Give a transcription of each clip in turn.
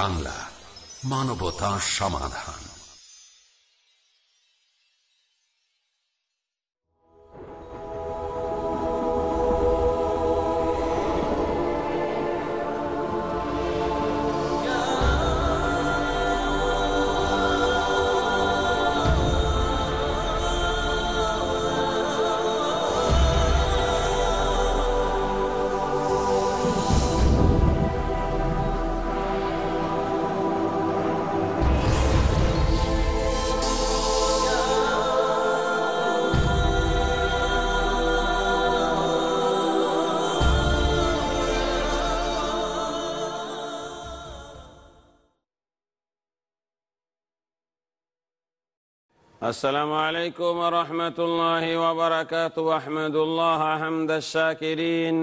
বাংলা মানবতা সমাধান السلام عليكم ورحمة الله وبركاته أحمد الله حمد الشاكرين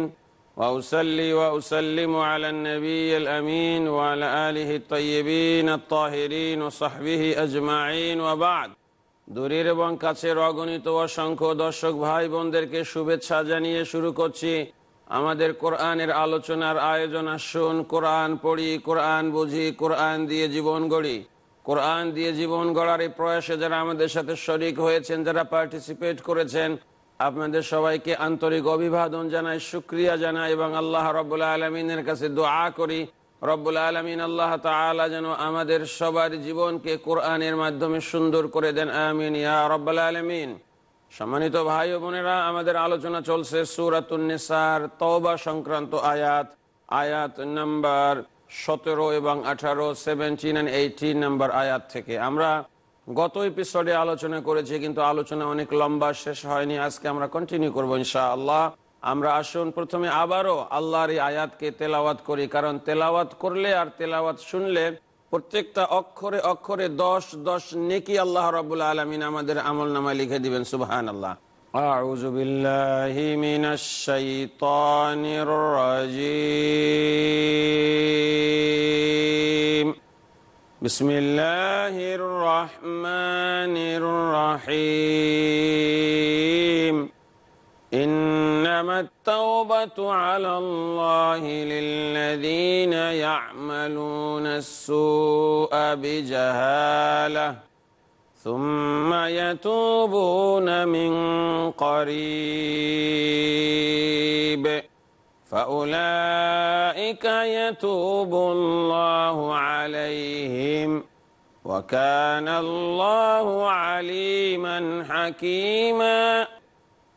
وأسلي وأسلم على النبي الأمين وعلى آله الطيبين الطاهرين وصحبه أجمعين وبعد দূরের এবং কাছের অগণিত অসংখ্য দর্শক ভাই বোনদেরকে শুভেচ্ছা জানিয়ে শুরু করছি আমাদের কোরআনের আলোচনার আয়োজন আসুন কোরআন পড়ি কোরআন বুঝি কোরআন দিয়ে জীবন গড়ি কোরআন দিয়ে জীবন গড়ার এই প্রয়াসে যারা আমাদের সাথে শরিক হয়েছেন যারা পার্টিসিপেট করেছেন আপনাদের সবাইকে আন্তরিক অভিবাদন জানাই শুক্রিয়া জানাই এবং আল্লাহ রবুল্লা আলমিনের কাছে দোয়া করি রব্বুল আলমিন আল্লাহ তালা যেন আমাদের সবার জীবনকে কোরআনের মাধ্যমে সুন্দর করে দেন আমিন ইয়া রব্বুল আলমিন সম্মানিত ভাই বোনেরা আমাদের আলোচনা চলছে সুরাতুন্নেসার তওবা সংক্রান্ত আয়াত আয়াত নাম্বার সতেরো এবং আঠারো সেভেন্টিন অ্যান্ড এইটিন নাম্বার আয়াত থেকে আমরা গত এপিসোডে আলোচনা করেছি কিন্তু আলোচনা অনেক লম্বা শেষ হয়নি আজকে আমরা কন্টিনিউ করবো ইনশা আল্লাহ আমরা আসুন প্রথমে আবারও আল্লাহর এই আয়াতকে তেলাওয়াত করি কারণ তেলাওয়াত করলে আর তেলাওয়াত শুনলে প্রত্যেকটা অক্ষরে অক্ষরে দশ দশ নেকি আল্লাহ রবুল্লা আলমিন আমাদের আমল নামায় লিখে দিবেন সুবাহান আল্লাহ أعوذ بالله من الشيطان الرجيم بسم الله الرحمن الرحيم إنما التوبة على الله للذين يعملون السوء بجهاله ثم يتوبون من قريب فأولئك يتوب الله عليهم وكان الله عليما حكيما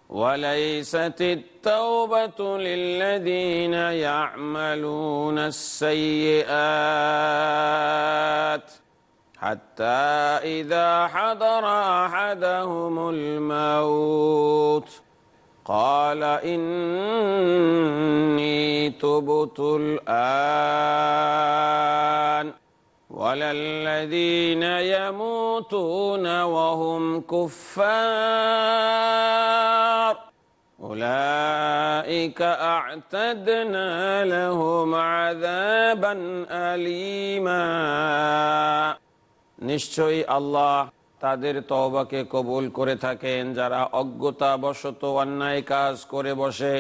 وليست التوبة للذين يعملون السيئات حتى إذا حضر أحدهم الموت قال إني تبت الآن ولا الذين يموتون وهم كفار أولئك أعتدنا لهم عذابا أليما নিশ্চয়ই আল্লাহ তাদের তওবাকে কবুল করে থাকেন যারা অজ্ঞতা বশত অন্যায় কাজ করে বসে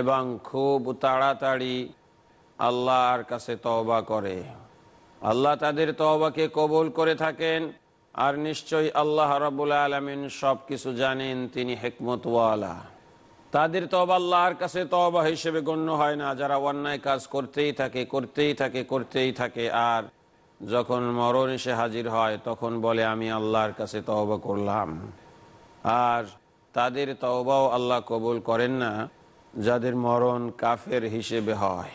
এবং খুব তাড়াতাড়ি আল্লাহর কাছে তওবা করে আল্লাহ তাদের তওবাকে কবুল করে থাকেন আর নিশ্চয়ই আল্লাহ রবুল আলমিন সব কিছু জানেন তিনি হেকমতওয়ালা তাদের তবা আল্লাহর কাছে তবা হিসেবে গণ্য হয় না যারা অন্যায় কাজ করতেই থাকে করতেই থাকে করতেই থাকে আর যখন মরণ এসে হাজির হয় তখন বলে আমি আল্লাহর কাছে তওবা করলাম আর তাদের তওবাও আল্লাহ কবুল করেন না যাদের মরণ কাফের হিসেবে হয়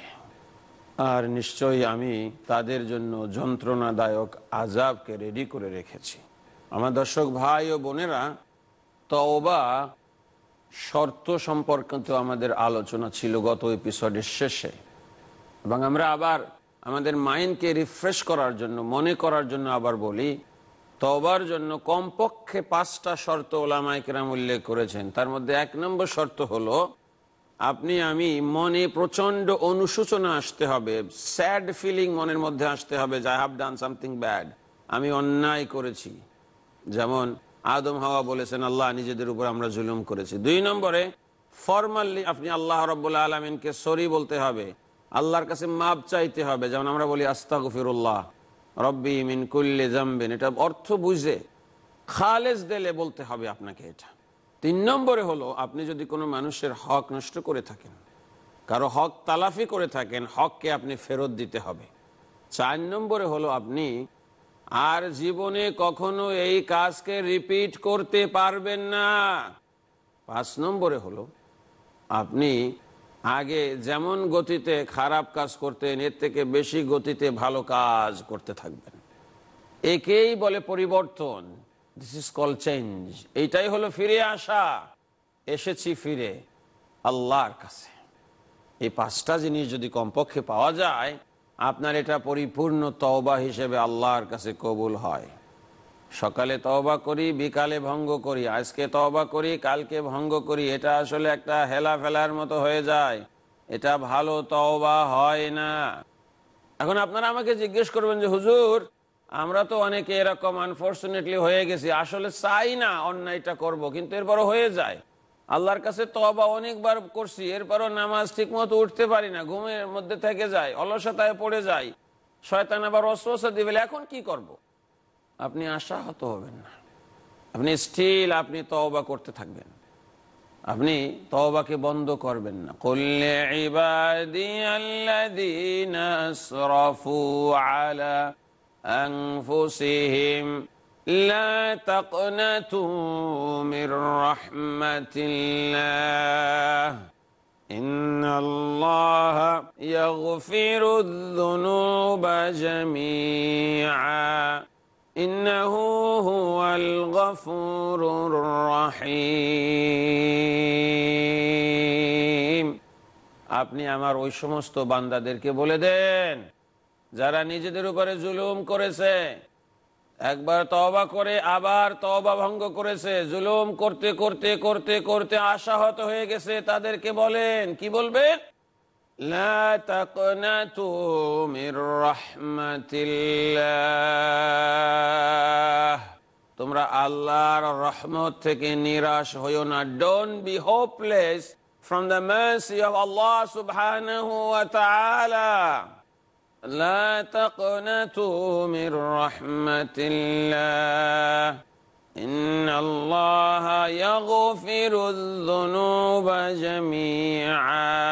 আর নিশ্চয়ই আমি তাদের জন্য যন্ত্রণাদায়ক আজাবকে রেডি করে রেখেছি আমার দর্শক ভাই ও বোনেরা তওবা শর্ত সম্পর্কিত আমাদের আলোচনা ছিল গত এপিসোডের শেষে এবং আমরা আবার আমাদের মাইন্ডকে রিফ্রেশ করার জন্য মনে করার জন্য আবার বলি তবার জন্য কমপক্ষে পাঁচটা শর্ত ওলামাইকেরাম উল্লেখ করেছেন তার মধ্যে এক নম্বর শর্ত হলো আপনি আমি মনে প্রচন্ড অনুশোচনা আসতে হবে স্যাড ফিলিং মনের মধ্যে আসতে হবে যে I have done something bad আমি অন্যায় করেছি যেমন আদম হাওয়া বলেছেন আল্লাহ নিজেদের উপর আমরা জুলুম করেছি দুই নম্বরে ফর্মালি আপনি আল্লাহ রব্বুল্লাহ আলমিনকে সরি বলতে হবে আল্লাহর কাছে মাপ চাইতে হবে যেমন আমরা বলি আস্তা ফিরুল্লাহ রব্বি মিন কুল্লি জামবিন এটা অর্থ বুঝে খালেজ দেলে বলতে হবে আপনাকে এটা তিন নম্বরে হলো আপনি যদি কোনো মানুষের হক নষ্ট করে থাকেন কারো হক তালাফি করে থাকেন হককে আপনি ফেরত দিতে হবে চার নম্বরে হলো আপনি আর জীবনে কখনো এই কাজকে রিপিট করতে পারবেন না পাঁচ নম্বরে হলো আপনি আগে যেমন গতিতে খারাপ কাজ করতেন এর থেকে বেশি গতিতে ভালো কাজ করতে থাকবেন একেই বলে পরিবর্তন দিস ইজ কল চেঞ্জ এইটাই হলো ফিরে আসা এসেছি ফিরে আল্লাহর কাছে এই পাঁচটা জিনিস যদি কমপক্ষে পাওয়া যায় আপনার এটা পরিপূর্ণ তওবা হিসেবে আল্লাহর কাছে কবুল হয় সকালে তবা করি বিকালে ভঙ্গ করি আজকে তবা করি কালকে ভঙ্গ করি এটা আসলে একটা হেলা ফেলার মতো হয়ে যায় এটা ভালো তওবা হয় না এখন আপনারা আমাকে জিজ্ঞেস করবেন যে হুজুর আমরা তো অনেকে এরকম আনফর্চুনেটলি হয়ে গেছি আসলে চাই না অন্যায়টা করব কিন্তু এরপরও হয়ে যায় আল্লাহর কাছে তবা অনেকবার করছি এরপরও নামাজ ঠিক মতো উঠতে পারি না ঘুমের মধ্যে থেকে যায় অলসতায় পড়ে যায় শয়তান আবার অস্বস্থ দিবে এখন কি করবো আপনি আশাহত হবেন না আপনি স্টিল আপনি তওবা করতে থাকবেন আপনি তওবাকে বন্ধ করবেন না করলে ইবাদিয়াল্লাযীনাসরাফু আলা আনফুসিহিম লা তাকনাতু মির রাহমাতিল্লাহ ইন্নাল্লাহ ইয়াগফিরুয-যুনুবা জামিআ إنه هو الغفور الرحيم আপনি আমার ওই সমস্ত বান্দাদেরকে বলে দেন যারা নিজেদের উপরে জুলুম করেছে একবার তবা করে আবার তবা ভঙ্গ করেছে জুলুম করতে করতে করতে করতে আশাহত হয়ে গেছে তাদেরকে বলেন কি বলবেন لا تقنطوا من رحمة الله তোমরা আল্লাহর রহমত থেকে নিরাশ হইও না don't be hopeless from the mercy of Allah সুবহানাহু ওয়া তাআলা লা তাকনাতু মির রাহমাতিল্লাহ إن الله يغفر الذنوب جميعا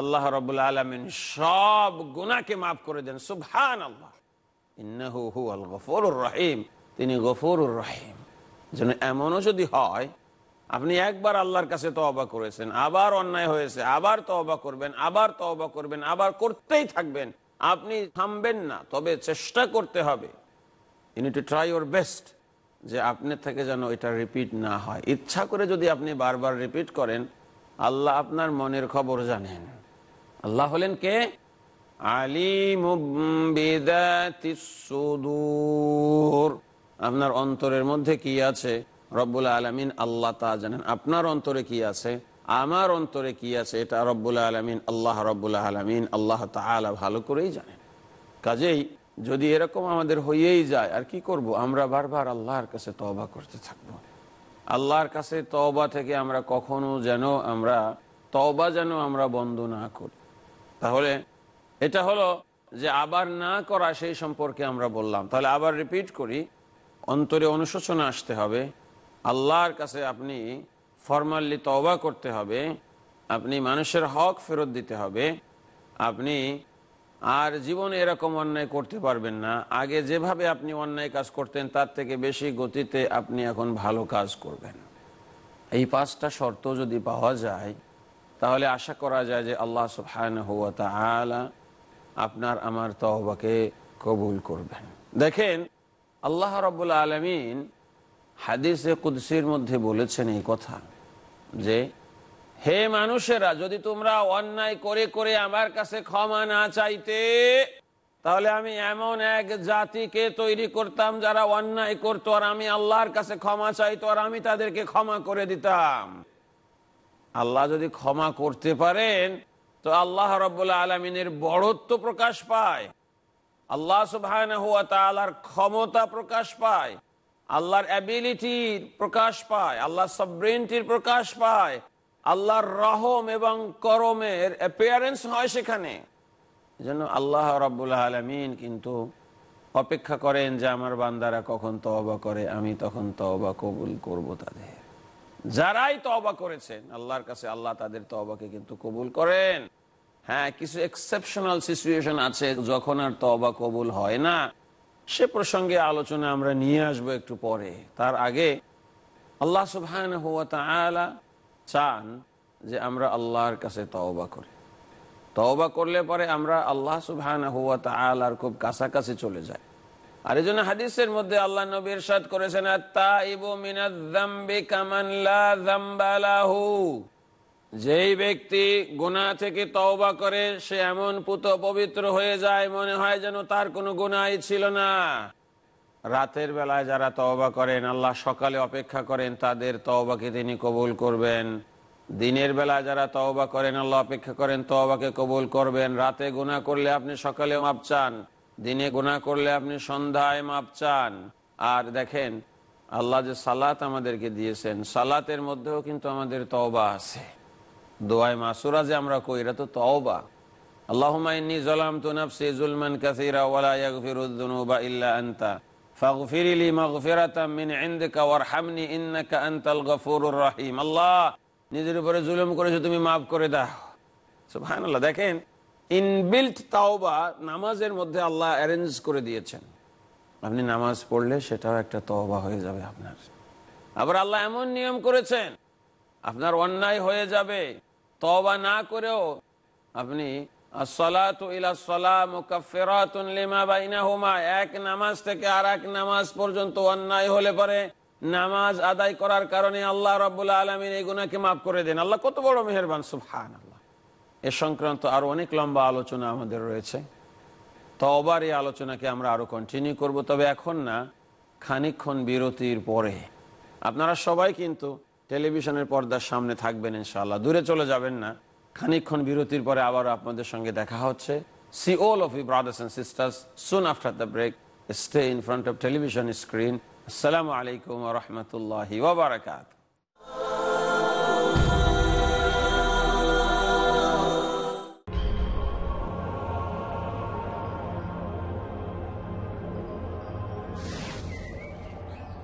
আল্লাহ রবুল্লা আলমিন সব গুণাকে মাফ করে দেন সুবহান আল্লাহ গফরুর রহিম তিনি গফরুর রহিম যেন এমনও যদি হয় আপনি একবার আল্লাহর কাছে তবা করেছেন আবার অন্যায় হয়েছে আবার তবা করবেন আবার তবা করবেন আবার করতেই থাকবেন আপনি থামবেন না তবে চেষ্টা করতে হবে you need to try your best যে আপনার থেকে যেন এটা রিপিট না হয় ইচ্ছা করে যদি আপনি বারবার রিপিট করেন আল্লাহ আপনার মনের খবর জানেন আল্লাহ হলেন কে আপনার অন্তরের মধ্যে কি আছে রব্বুল আলমিন আল্লাহ তা জানেন আপনার অন্তরে কি আছে আমার অন্তরে কি আছে এটা রব্বুল আলমিন আল্লাহ রব্বুল আলমিন আল্লাহ তালা ভালো করেই জানেন কাজেই যদি এরকম আমাদের হয়েই যায় আর কি করব আমরা বারবার আল্লাহর কাছে তবা করতে থাকব আল্লাহর কাছে তবা থেকে আমরা কখনো যেন আমরা তবা যেন আমরা বন্ধ না করি তাহলে এটা হলো যে আবার না করা সেই সম্পর্কে আমরা বললাম তাহলে আবার রিপিট করি অন্তরে অনুশোচনা আসতে হবে আল্লাহর কাছে আপনি ফর্মালি তওবা করতে হবে আপনি মানুষের হক ফেরত দিতে হবে আপনি আর জীবনে এরকম অন্যায় করতে পারবেন না আগে যেভাবে আপনি অন্যায় কাজ করতেন তার থেকে বেশি গতিতে আপনি এখন ভালো কাজ করবেন এই পাঁচটা শর্ত যদি পাওয়া যায় তাহলে আশা করা যায় যে আল্লাহ সুফান হুয়া তালা আপনার আমার তহবাকে কবুল করবেন দেখেন আল্লাহ রবুল আলমিন হাদিসে কুদ্সির মধ্যে বলেছেন এই কথা যে হে মানুষেরা যদি তোমরা অন্যায় করে করে আমার কাছে ক্ষমা না চাইতে তাহলে আমি এমন এক জাতিকে তৈরি করতাম যারা অন্যায় করতো আর আমি আল্লাহর কাছে ক্ষমা চাইতো আর আমি তাদেরকে ক্ষমা করে দিতাম আল্লাহ যদি ক্ষমা করতে পারেন তো আল্লাহ রব্বুল্লা আলমিনের বড়ত্ব প্রকাশ পায় আল্লাহ সুবাহ ক্ষমতা প্রকাশ পায় আল্লাহর অ্যাবিলিটির প্রকাশ পায় আল্লাহ সব্রেনটির প্রকাশ পায় আল্লাহর রহম এবং করমের অ্যাপিয়ারেন্স হয় সেখানে যেন আল্লাহ রব্বুল্লাহ আলমিন কিন্তু অপেক্ষা করেন যে আমার বান্দারা কখন তবা করে আমি তখন তওবা কবুল করব তাদের যারাই তবা করেছেন আল্লাহর কাছে আল্লাহ তাদের তবাকে কিন্তু কবুল করেন হ্যাঁ কিছু এক্সেপশনাল সিচুয়েশন আছে যখন আর তবা কবুল হয় না সে প্রসঙ্গে আলোচনা আমরা নিয়ে আসবো একটু পরে তার আগে আল্লাহ সুবহান আলা চান যে আমরা আল্লাহর কাছে তওবা করি তওবা করলে পরে আমরা আল্লাহ সুহান হুয়া আর খুব কাছাকাছি চলে যাই আর এই জন্য হাদিসের মধ্যে আল্লাহ নবী ইরশাদ করেছেন যেই ব্যক্তি গোনা থেকে তওবা করে সে এমন পুত পবিত্র হয়ে যায় মনে হয় যেন তার কোনো গুণাই ছিল না রাতের বেলায় যারা তওবা করেন আল্লাহ সকালে অপেক্ষা করেন তাদের তওবাকে তিনি কবুল করবেন দিনের বেলা যারা তওবা করেন আল্লাহ অপেক্ষা করেন তওবাকে কবুল করবেন রাতে গোনা করলে আপনি সকালে মাপ চান দিনে গোনা করলে আপনি সন্ধ্যায় মাপ চান আর দেখেন আল্লাহ যে সালাত আমাদেরকে দিয়েছেন সালাতের মধ্যেও কিন্তু আমাদের তওবা আছে দোয়ায় মাসুরা যে আমরা কই এটা তো তওবা আল্লাহমাইনি জলাম তু নাফসি জুলমান কাসিরা ওয়ালা ইয়াগফিরুয-যুনুবা ইল্লা আনতা ফাগফিরলি মাগফিরাতাম মিন ইনদিকা ওয়ারহামনি ইন্নাকা আনতাল গফুরুর রহিম আল্লাহ নিজের উপরে জুলুম করেছো তুমি maaf করে দাও সুবহানাল্লাহ দেখেন ইনবিল্ট তাওবা নামাজের মধ্যে আল্লাহ অ্যারেঞ্জ করে দিয়েছেন আপনি নামাজ পড়লে সেটাও একটা তওবা হয়ে যাবে আপনার আবার আল্লাহ এমন নিয়ম করেছেন আপনার অন্যায় হয়ে যাবে তওবা না করেও আপনি এক নামাজ থেকে আর এক নামাজ পর্যন্ত অন্যায় হলে পরে নামাজ আদায় করার কারণে আল্লাহ রবাহ আলমিন এই গুণাকে মাফ করে দেন আল্লাহ কত বড় মেহরবান সুফহান এ সংক্রান্ত আরও অনেক লম্বা আলোচনা আমাদের রয়েছে তবার এই আলোচনাকে আমরা আরও কন্টিনিউ করব তবে এখন না খানিক্ষণ বিরতির পরে আপনারা সবাই কিন্তু টেলিভিশনের পর্দার সামনে থাকবেন ইনশাল্লাহ দূরে চলে যাবেন না খানিক্ষণ বিরতির পরে আবার আপনাদের সঙ্গে দেখা হচ্ছে see all of you brothers and sisters soon after the break stay in front of television screen আসসালামু আলাইকুম রহমতুল্লাহ বারাকাত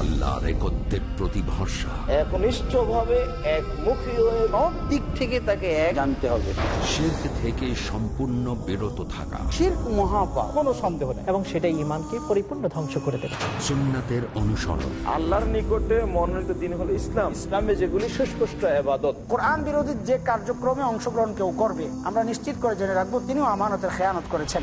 আল্লাহর দিক থেকে তাকে এক হবে থেকে সম্পূর্ণ বিরত থাকা এবং সেটাই পরিপূর্ণ ধ্বংস করে অনুসরণ আল্লাহর নিকটে মনোনীত দিন হলো ইসলাম যেগুলি কোরআন বিরোধী যে কার্যক্রমে অংশগ্রহণ কেউ করবে আমরা নিশ্চিত করে জেনে রাখবো তিনিও আমানতের খেয়ানত করেছেন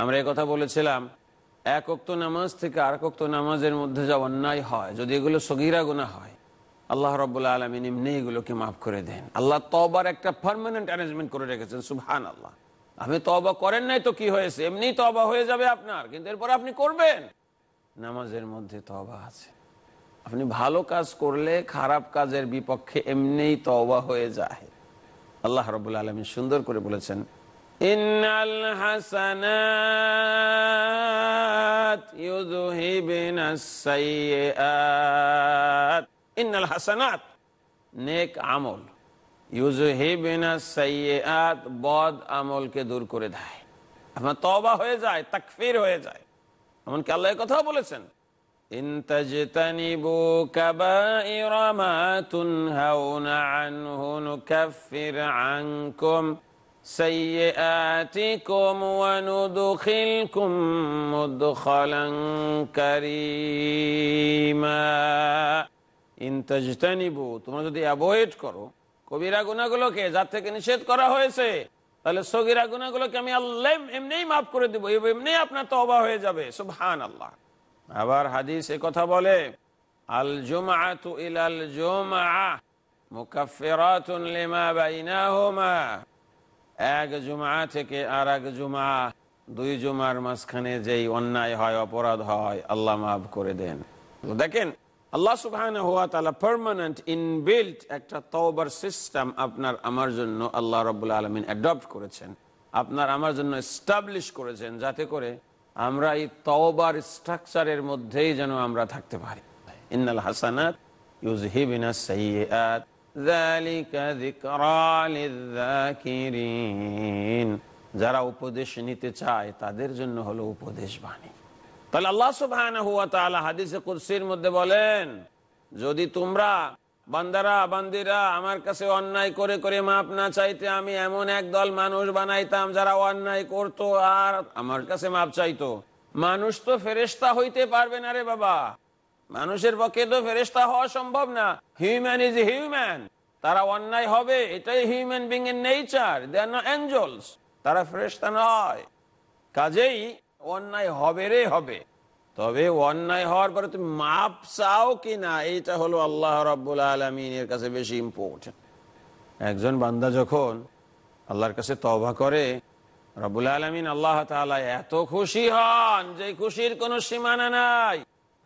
আমরা কথা বলেছিলাম এক অক্ত নামাজ থেকে আর অক্ত নামাজের মধ্যে যা অন্যায় হয় যদি এগুলো সগিরা গুণা হয় আল্লাহ রবাহ আলমিন এমনি এগুলোকে মাফ করে দেন আল্লাহ তবার একটা পারমানেন্ট অ্যারেঞ্জমেন্ট করে রেখেছেন সুহান আল্লাহ আপনি তবা করেন নাই তো কি হয়েছে এমনি তবা হয়ে যাবে আপনার কিন্তু এরপর আপনি করবেন নামাজের মধ্যে তবা আছে আপনি ভালো কাজ করলে খারাপ কাজের বিপক্ষে এমনিই তবা হয়ে যায় আল্লাহ রবুল্লা আলমী সুন্দর করে বলেছেন إن الحسنات يذهبن السيئات إن হাসানাত নেক আমল ইউজুহিবিনা সৈয়াত বদ আমলকে দূর করে দেয় আপনার তবা হয়ে যায় তাকফির হয়ে যায় এমনকি আল্লাহ কথাও বলেছেন ইন্তাজিতানিবু سيئاتكم وندخلكم مدخلا كريما ইন তাজতানিবু তোমরা যদি অ্যাভয়েড করো কবিরা গুনাহগুলোকে যার থেকে নিষেধ করা হয়েছে তাহলে সগিরা গুনাহগুলোকে আমি আল্লাহ এমনিই maaf করে দেব এমনিই আপনার তওবা হয়ে যাবে সুবহানাল্লাহ আবার হাদিস এ কথা বলে আল জুমআতু ইলাল জুমআ মুকাফফিরাতুন লিমা বাইনাহুমা এক জুমা থেকে আর এক জুমা দুই জুমার মাঝখানে যেই অন্যায় হয় অপরাধ হয় আল্লাহ মাফ করে দেন দেখেন আল্লাহ সুবহান হুয়া তালা পারমানেন্ট ইনবিল্ট একটা তওবার সিস্টেম আপনার আমার জন্য আল্লাহ রবুল্লা আলমিন অ্যাডপ্ট করেছেন আপনার আমার জন্য স্টাবলিশ করেছেন যাতে করে আমরা এই তওবার স্ট্রাকচারের মধ্যেই যেন আমরা থাকতে পারি ইন্নাল হাসানাত ইউজ হিবিনা সৈয়াত যারা উপদেশ নিতে চায় তাদের জন্য হলো উপদেশ বাণী তাহলে আল্লাহ সুবাহ হাদিসে কুরসির মধ্যে বলেন যদি তোমরা বান্দারা বান্দিরা আমার কাছে অন্যায় করে করে মাপ না চাইতে আমি এমন এক দল মানুষ বানাইতাম যারা অন্যায় করত আর আমার কাছে মাপ চাইতো মানুষ তো ফেরেস্তা হইতে পারবে না রে বাবা মানুষের পক্ষে তো ফেরেস্তা হওয়া সম্ভব না হিউম্যান ইজ হিউম্যান তারা অন্যায় হবে এটাই হিউম্যান বিং এর নেচার দে আর অ্যাঞ্জেলস তারা ফেরেস্তা নয় কাজেই অন্যায় হবে রে হবে তবে অন্যায় হওয়ার পরে তুমি মাপ চাও কি না এইটা হলো আল্লাহ রব্বুল আলমিনের কাছে বেশি ইম্পর্টেন্ট একজন বান্দা যখন আল্লাহর কাছে তবা করে রব্বুল আলমিন আল্লাহ তালা এত খুশি হন যে খুশির কোনো সীমানা নাই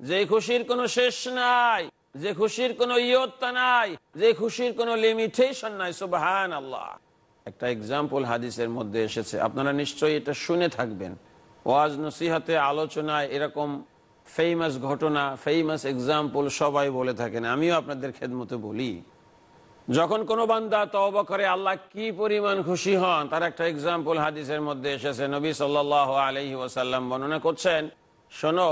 যে খুশির কোনো শেষ নাই যে খুশির কোনো ইয়ত্তা নাই যে খুশির কোনো লিমিটেশন নাই সুবাহান আল্লাহ একটা এক্সাম্পল হাদিসের মধ্যে এসেছে আপনারা নিশ্চয়ই এটা শুনে থাকবেন ওয়াজ নসিহাতে আলোচনায় এরকম ফেমাস ঘটনা ফেমাস এক্সাম্পল সবাই বলে থাকেন আমিও আপনাদের খেদমতো বলি যখন কোনো বান্দা তব করে আল্লাহ কি পরিমাণ খুশি হন তার একটা এক্সাম্পল হাদিসের মধ্যে এসেছে নবী সাল্লাহ আলহি ওয়াসাল্লাম বর্ণনা করছেন শোনো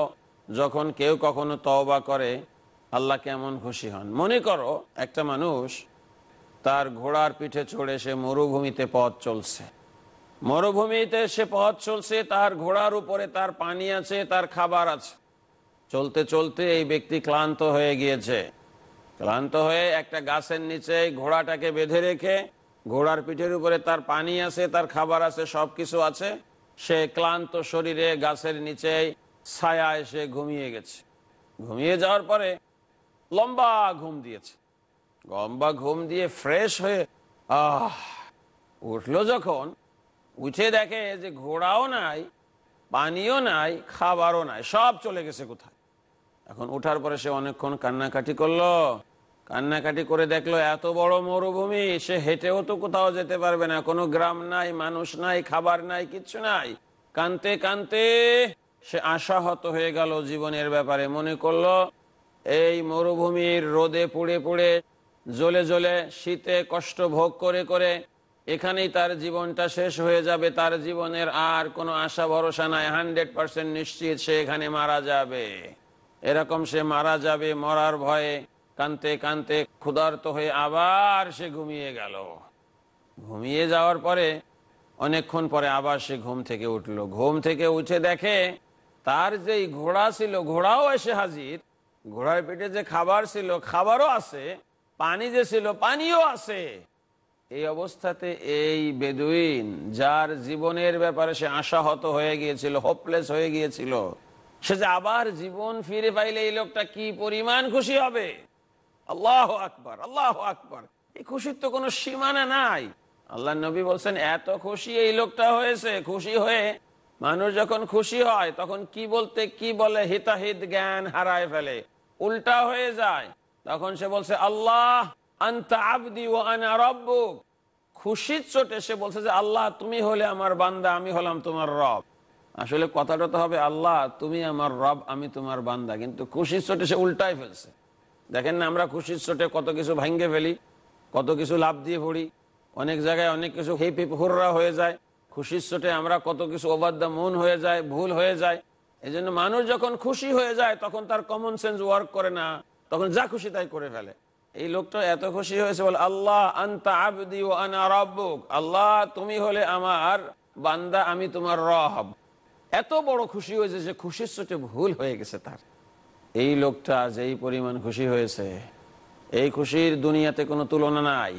যখন কেউ কখনো তওবা করে আল্লাহ কেমন খুশি হন মনে করো একটা মানুষ তার ঘোড়ার পিঠে চড়ে সে মরুভূমিতে পথ চলছে মরুভূমিতে সে পথ চলছে তার ঘোড়ার উপরে তার পানি আছে তার খাবার আছে চলতে চলতে এই ব্যক্তি ক্লান্ত হয়ে গিয়েছে ক্লান্ত হয়ে একটা গাছের নিচে ঘোড়াটাকে বেঁধে রেখে ঘোড়ার পিঠের উপরে তার পানি আছে তার খাবার আছে সব কিছু আছে সে ক্লান্ত শরীরে গাছের নিচেই ছায়া এসে ঘুমিয়ে গেছে ঘুমিয়ে যাওয়ার পরে লম্বা ঘুম দিয়েছে লম্বা ঘুম দিয়ে ফ্রেশ হয়ে আহ উঠলো যখন উঠে দেখে যে ঘোড়াও নাই পানিও নাই খাবারও নাই সব চলে গেছে কোথায় এখন উঠার পরে সে অনেকক্ষণ কান্নাকাটি করলো কান্নাকাটি করে দেখলো এত বড় মরুভূমি সে হেঁটেও তো কোথাও যেতে পারবে না কোনো গ্রাম নাই মানুষ নাই খাবার নাই কিচ্ছু নাই কানতে কানতে সে আশাহত হয়ে গেল জীবনের ব্যাপারে মনে করল এই মরুভূমির রোদে পুড়ে পুড়ে জ্বলে জ্বলে শীতে কষ্ট ভোগ করে করে এখানেই তার জীবনটা শেষ হয়ে যাবে তার জীবনের আর কোনো আশা ভরসা নাই হান্ড্রেড পারসেন্ট নিশ্চিত সে এখানে মারা যাবে এরকম সে মারা যাবে মরার ভয়ে কানতে কানতে ক্ষুধার্ত হয়ে আবার সে ঘুমিয়ে গেল ঘুমিয়ে যাওয়ার পরে অনেকক্ষণ পরে আবার সে ঘুম থেকে উঠল ঘুম থেকে উঠে দেখে তার যেই ঘোড়া ছিল ঘোড়াও এসে হাজির ঘোড়ার পেটে যে খাবার ছিল খাবারও আছে পানি যে ছিল পানিও আছে এই অবস্থাতে এই বেদুইন যার জীবনের ব্যাপারে সে আশাহত হয়ে গিয়েছিল হোপলেস হয়ে গিয়েছিল সে যে আবার জীবন ফিরে পাইলে এই লোকটা কি পরিমাণ খুশি হবে আল্লাহ আকবর আল্লাহ আকবর এই খুশির তো কোনো সীমানা নাই আল্লাহ নবী বলছেন এত খুশি এই লোকটা হয়েছে খুশি হয়ে মানুষ যখন খুশি হয় তখন কি বলতে কি বলে হিতাহিত জ্ঞান হারায় ফেলে উল্টা হয়ে যায় তখন সে বলছে আল্লাহ আন্তা খুশির চোটে সে বলছে যে আল্লাহ তুমি হলে আমার বান্দা আমি হলাম তোমার রব আসলে কথাটা তো হবে আল্লাহ তুমি আমার রব আমি তোমার বান্দা কিন্তু খুশির চোটে সে উল্টাই ফেলছে দেখেন না আমরা খুশির চোটে কত কিছু ভাঙ্গে ফেলি কত কিছু লাভ দিয়ে পড়ি অনেক জায়গায় অনেক কিছু হেপি হুররা হয়ে যায় খুশির চোটে আমরা কত কিছু অবাধ্য মন হয়ে যায় ভুল হয়ে যায় এই মানুষ যখন খুশি হয়ে যায় তখন তার কমন সেন্স ওয়ার্ক করে না তখন যা খুশি তাই করে ফেলে এই লোকটা এত খুশি হয়েছে বল আল্লাহ ও আল্লাহ তুমি হলে আমার বান্দা আমি তোমার রব এত বড় খুশি হয়েছে যে খুশির চোটে ভুল হয়ে গেছে তার এই লোকটা যেই পরিমাণ খুশি হয়েছে এই খুশির দুনিয়াতে কোনো তুলনা নাই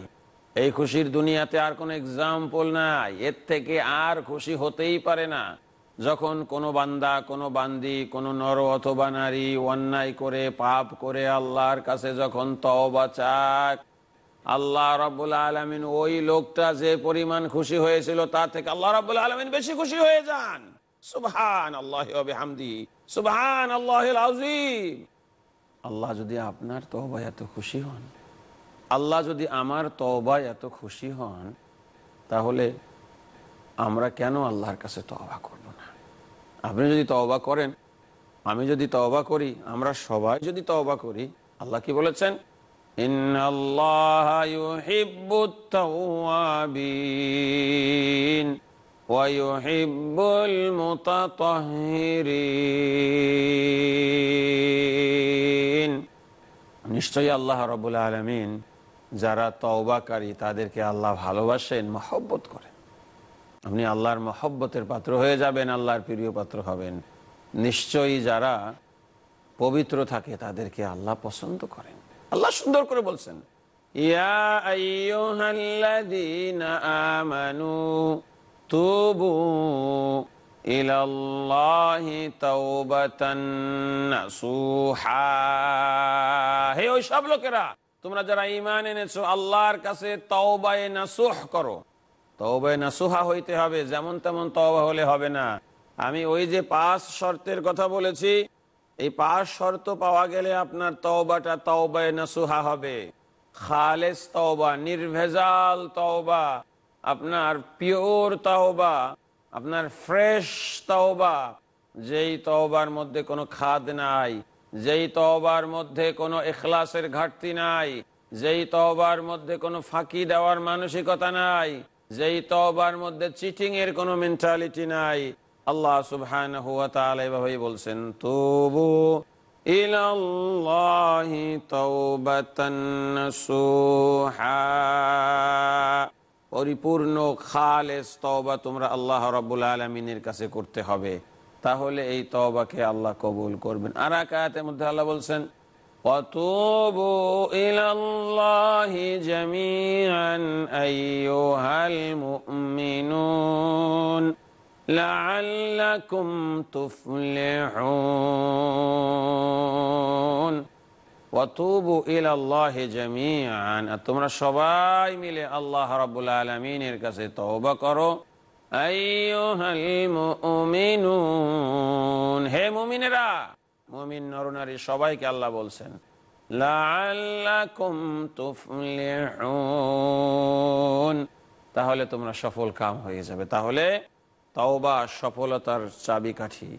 এই খুশির দুনিয়াতে আর কোনো এক্সাম্পল নাই এর থেকে আর খুশি হতেই পারে না যখন কোনো বান্দা কোনো বান্দি কোনো নর অথবা নারী অন্যায় করে পাপ করে আল্লাহর কাছে যখন তওবা চাক আল্লাহ রাবুল আলমিন ওই লোকটা যে পরিমাণ খুশি হয়েছিল তার থেকে আল্লাহ রাবুল আলমিন বেশি খুশি হয়ে যান সুবহান আল্লাহ হামদি সুবহান আল্লাহ আল্লাহ যদি আপনার তহবা এত খুশি হন আল্লাহ যদি আমার তবা এত খুশি হন তাহলে আমরা কেন আল্লাহর কাছে তবা করব না আপনি যদি তবা করেন আমি যদি তবা করি আমরা সবাই যদি তবা করি আল্লাহ কি বলেছেন নিশ্চয়ই আল্লাহ রবুল্লা আলমিন যারা তওবাকারী তাদেরকে আল্লাহ ভালোবাসেন মহব্বত করেন আপনি আল্লাহর মহব্বতের পাত্র হয়ে যাবেন আল্লাহর প্রিয় পাত্র হবেন নিশ্চয়ই যারা পবিত্র থাকে তাদেরকে আল্লাহ পছন্দ করেন আল্লাহ সুন্দর করে বলছেন হে ওই সব লোকেরা তোমরা যারা ইমান এনেছো আল্লাহর কাছে করো তওবায় হইতে হবে যেমন তেমন তওবা হলে হবে না আমি ওই যে পাঁচ শর্তের কথা বলেছি এই পাঁচ শর্ত পাওয়া গেলে আপনার তওবাটা তওবায় নাসুহা হবে খালেস তওবা নির্ভেজাল তওবা আপনার পিওর তওবা আপনার ফ্রেশ তওবা যেই তওবার মধ্যে কোনো খাদ নাই যেই তহবার মধ্যে কোনো এখলাসের ঘাটতি নাই যেই তহবার মধ্যে কোনো ফাঁকি দেওয়ার মানসিকতা নাই যেই তহবার মধ্যে চিটিং এর কোনো মেন্টালিটি নাই আল্লাহ সুহান হুয়া তাআলা এভাবেই বলছেন তবু পরিপূর্ণ খালেস তওবা তোমরা আল্লাহ রবুল আলামিনের কাছে করতে হবে তাহলে এই তবাকে আল্লাহ কবুল করবেন আর এক মধ্যে আল্লাহ বলছেন وتوبوا إلى الله جميعا أيها المؤمنون لعلكم تفلحون وتوبوا إلى الله جميعا তোমরা সবাই মিলে আল্লাহ রাব্বুল আলামিনের কাছে তওবা করো হে মুমিনেরা মুমিন নরনারী সবাইকে আল্লাহ বলছেন তাহলে তোমরা সফল কাম হয়ে যাবে তাহলে তওবা সফলতার চাবিকাঠি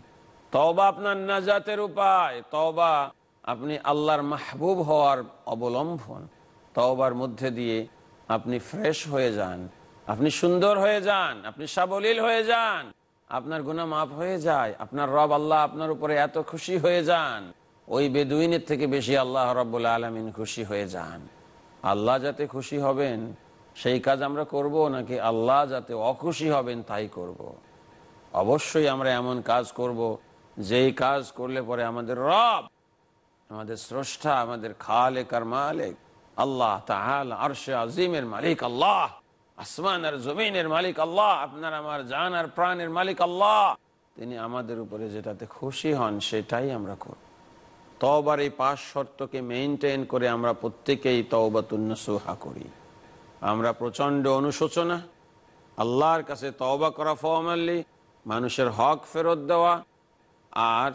তওবা আপনার নাজাতের উপায় তওবা আপনি আল্লাহর মাহবুব হওয়ার অবলম্বন তওবার মধ্যে দিয়ে আপনি ফ্রেশ হয়ে যান আপনি সুন্দর হয়ে যান আপনি সাবলীল হয়ে যান আপনার গুণা মাফ হয়ে যায় আপনার রব আল্লাহ আপনার উপরে এত খুশি হয়ে যান ওই বেদুইনের থেকে বেশি আল্লাহ রব্বুল আলমিন খুশি হয়ে যান আল্লাহ যাতে খুশি হবেন সেই কাজ আমরা করব নাকি আল্লাহ যাতে অখুশি হবেন তাই করব। অবশ্যই আমরা এমন কাজ করব যেই কাজ করলে পরে আমাদের রব আমাদের স্রষ্টা আমাদের খালেক আর মালেক আল্লাহ তাহাল আরশে আজিমের মালিক আল্লাহ আসমান আর জমিনের মালিক আল্লাহ আপনার আমার জান আর প্রাণের মালিক আল্লাহ তিনি আমাদের উপরে যেটাতে খুশি হন সেটাই আমরা করব তবার এই পাঁচ শর্তকে মেনটেন করে আমরা প্রত্যেকেই তওবাতুন্নসুহা করি আমরা প্রচণ্ড অনুশোচনা আল্লাহর কাছে তওবা করা ফলি মানুষের হক ফেরত দেওয়া আর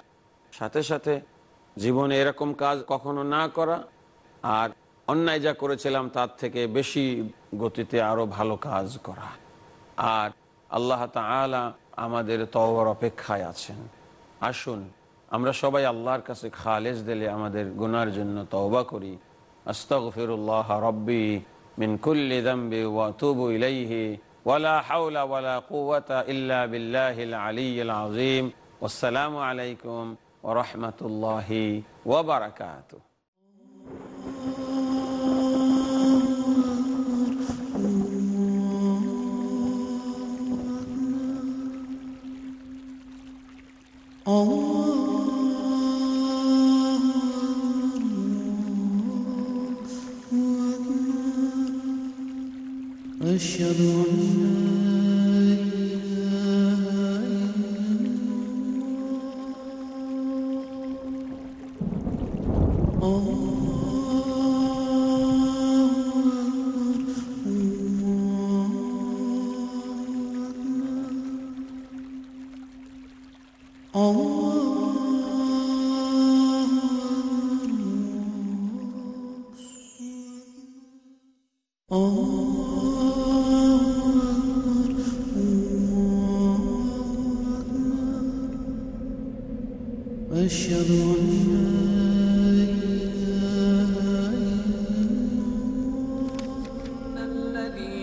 সাথে সাথে জীবনে এরকম কাজ কখনো না করা আর অন্যায় যা করেছিলাম তার থেকে বেশি গতিতে আরো ভালো কাজ করা আর আল্লাহ তালা আমাদের তওবার অপেক্ষায় আছেন আসুন আমরা সবাই আল্লাহর কাছে খালেজ দিলে আমাদের গুনার জন্য তওবা করি আস্তাগফিরুল্লাহ রব্বি মিন কুল্লি দম্বি ওয়া তুবু ইলাইহি ওয়ালা হাওলা ওয়ালা কুওয়াতা ইল্লা বিল্লাহিল আলিয়্যিল আযীম আসসালামু আলাইকুম ওয়া রাহমাতুল্লাহি ওয়া বারাকাতুহু Oh.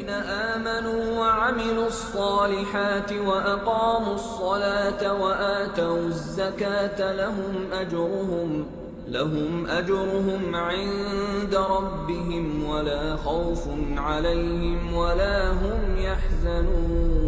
الذين آمنوا وعملوا الصالحات وأقاموا الصلاة وآتوا الزكاة لهم أجرهم لهم أجرهم عند ربهم ولا خوف عليهم ولا هم يحزنون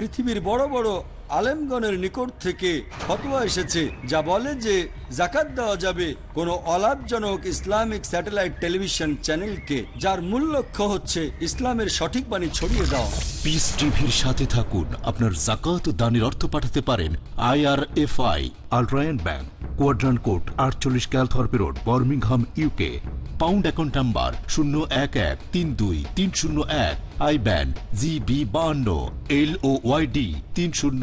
পৃথিবীর বড় বড় আলেমগণের নিকট থেকে ফতোয়া এসেছে যা বলে যে জাকাত দেওয়া যাবে কোনো অলাভজনক ইসলামিক স্যাটেলাইট টেলিভিশন চ্যানেলকে যার মূল লক্ষ্য হচ্ছে ইসলামের সঠিক বাণী ছড়িয়ে দেওয়া পিস টিভির সাথে থাকুন আপনার জাকাত দানের অর্থ পাঠাতে পারেন আই আলট্রায়ন ব্যাংক কোয়াড্রান কোড আটচল্লিশ Calthorpe road Birmingham UK pound account number শূন্য এক এক তিন দুই তিন শূন্য এক আই ব্যান জি বি বাহান্ন এল ও ওয়াই ডি তিন শূন্য